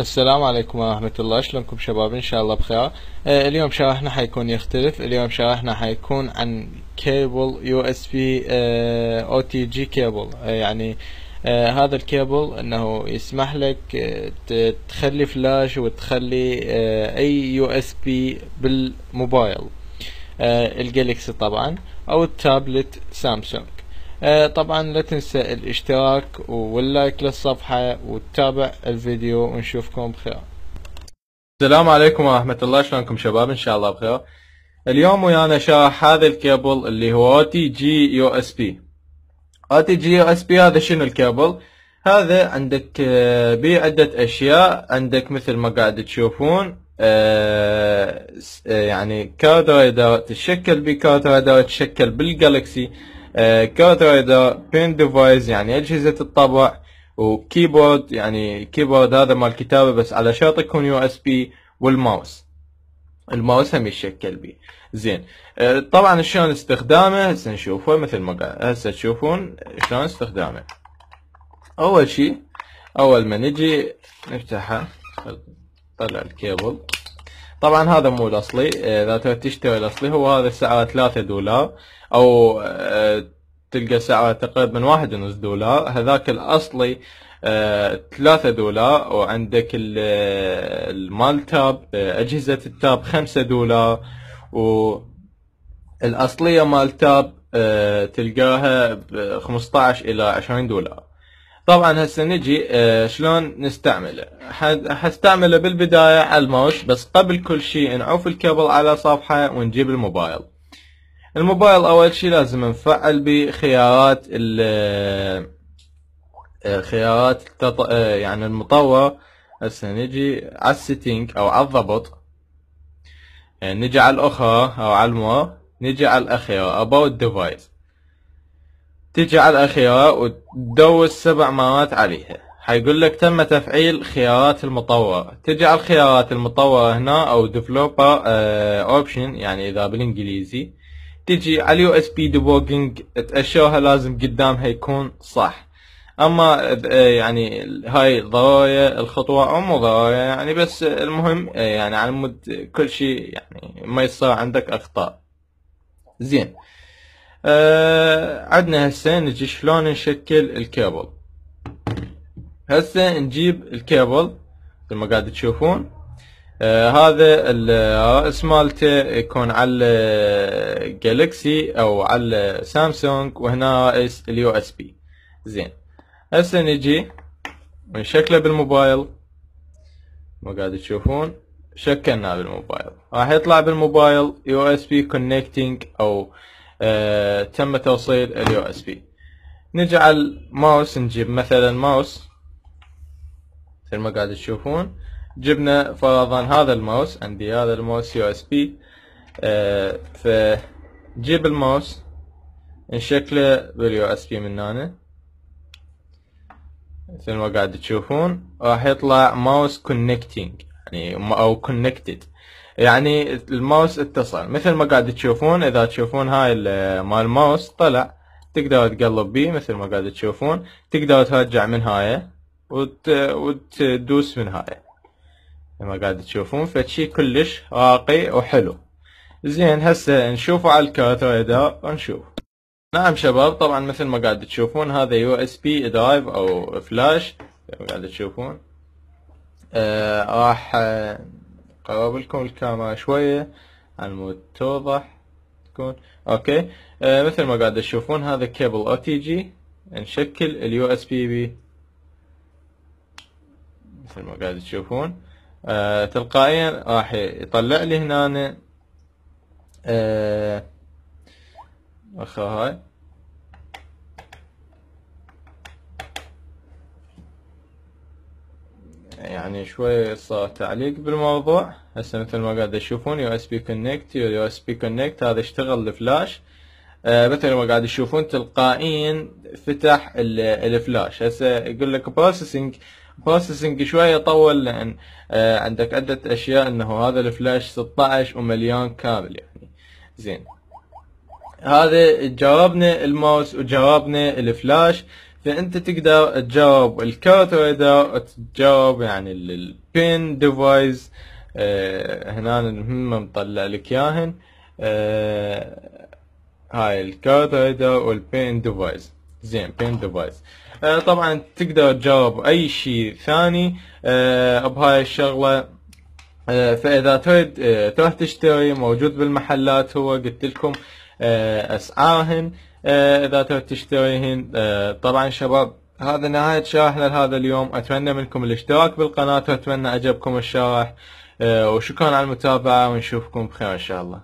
السلام عليكم ورحمة الله شلونكم شباب ان شاء الله بخير آه اليوم شرحنا حيكون يختلف اليوم شرحنا حيكون عن كيبل يو اس بي آه، او تي جي كيبل آه يعني آه هذا الكيبل انه يسمح لك آه، تخلي فلاش وتخلي آه اي يو اس بي بالموبايل آه الجالكسي طبعا او التابلت سامسونج آه، طبعا لا تنسى الاشتراك واللايك للصفحة وتتابع الفيديو ونشوفكم بخير السلام عليكم ورحمة الله شلونكم شباب ان شاء الله بخير اليوم ويانا شارح هذا الكيبل اللي هو تي جي يو اس بي تي جي يو اس بي هذا شنو الكيبل هذا عندك آه، بيه عدة اشياء عندك مثل ما قاعد تشوفون آه، يعني كادر تشكل بي بكادر رايدر تشكل بالجالكسي كارت رايدر بين ديفايس يعني اجهزه الطبع وكيبورد يعني كيبورد هذا مال كتابه بس على شرط يكون يو اس بي والماوس الماوس هم يتشكل بي زين آه، طبعا شلون استخدامه هسه نشوفه مثل ما قال هسه تشوفون شلون استخدامه اول شيء اول ما نجي نفتحه طلع الكيبل طبعا هذا مو الاصلي إيه، اذا تشتري الاصلي هو هذا سعره 3 دولار او إيه، تلقى سعره تقريبا واحد ونص دولار هذاك الاصلي إيه، ثلاثة دولار وعندك المال تاب أجهزة التاب خمسة دولار والأصلية مال تاب تلقاها ب 15 إلى 20 دولار طبعا هسه نجي آه، شلون نستعمله حستعمله بالبداية على الماوس بس قبل كل شيء نعوف الكابل على صفحة ونجيب الموبايل الموبايل اول شيء لازم نفعل بخيارات آه، خيارات التط... آه، يعني المطور هسه نجي على السيتينج او على الضبط نجي على الاخرى او على المو نجي على الاخيرة about device تيجي على الخيارات وتدوس سبع مرات عليها حيقول لك تم تفعيل خيارات المطور تيجي على الخيارات المطور هنا او ديفلوبر اوبشن آه، يعني اذا بالانجليزي تجي على اليو اس بي ديبوجينج تاشرها لازم قدامها يكون صح اما آه، يعني هاي ضرورية الخطوة او مو ضرورية يعني بس المهم آه، يعني على مود كل شيء يعني ما يصير عندك اخطاء زين آه عندنا هسه نجي شلون نشكل الكابل هسه نجيب الكابل مثل ما قاعد تشوفون آه هذا الراس آه، مالته يكون على جالكسي او على سامسونج وهنا رأس اليو اس بي زين هسه نجي ونشكله بالموبايل ما قاعد تشوفون شكلناه بالموبايل راح يطلع بالموبايل يو اس بي كونكتنج او آه، تم توصيل اليو اس بي نجعل ماوس نجيب مثلا ماوس مثل ما قاعد تشوفون جبنا فرضا هذا الماوس عندي هذا الماوس يو اس بي آه، فجيب الماوس نشكله باليو اس بي من هنا مثل ما قاعد تشوفون راح يطلع ماوس كونكتنج يعني او كونكتد يعني الماوس اتصل مثل ما قاعد تشوفون اذا تشوفون هاي مال الماوس طلع تقدر تقلب بيه مثل ما قاعد تشوفون تقدر ترجع من هاي وت... وتدوس من هاي مثل ما قاعد تشوفون فشي كلش راقي وحلو زين هسه نشوفه على الكارت ريدر ونشوف نعم شباب طبعا مثل ما قاعد تشوفون هذا يو اس بي درايف او فلاش مثل ما قاعد تشوفون آه راح قوابلكم الكاميرا شوية على مود توضح تكون اوكي آه مثل ما قاعد تشوفون هذا كيبل او تي جي نشكل اليو اس بي بي مثل ما قاعد تشوفون آه تلقائيا راح يطلع لي هنا آه هاي يعني شوي صار تعليق بالموضوع هسه مثل ما قاعد تشوفون يو اس بي كونكت يو اس بي كونكت هذا اشتغل الفلاش آه مثل ما قاعد تشوفون تلقائيا فتح الفلاش هسه يقول لك بروسيسنج بروسيسنج شويه طول لان آه عندك عده اشياء انه هذا الفلاش 16 ومليون كابل يعني زين هذا جربنا الماوس وجربنا الفلاش فانت تقدر تجاوب الكارت ريدر تجاوب يعني البين ديفايس آه هنا المهمه مطلع لك ياهن آه هاي الكارت ريدر والبين ديفايس زين بين ديفايس آه طبعا تقدر تجاوب اي شيء ثاني آه بهاي الشغله آه فاذا تريد آه تروح تشتري موجود بالمحلات هو قلت لكم آه اسعارهن آه اذا تبي تشتريهن آه، طبعا شباب هذا نهاية شرحنا لهذا اليوم أتمنى منكم الاشتراك بالقناة وأتمنى عجبكم الشرح آه، وشكرا على المتابعة ونشوفكم بخير إن شاء الله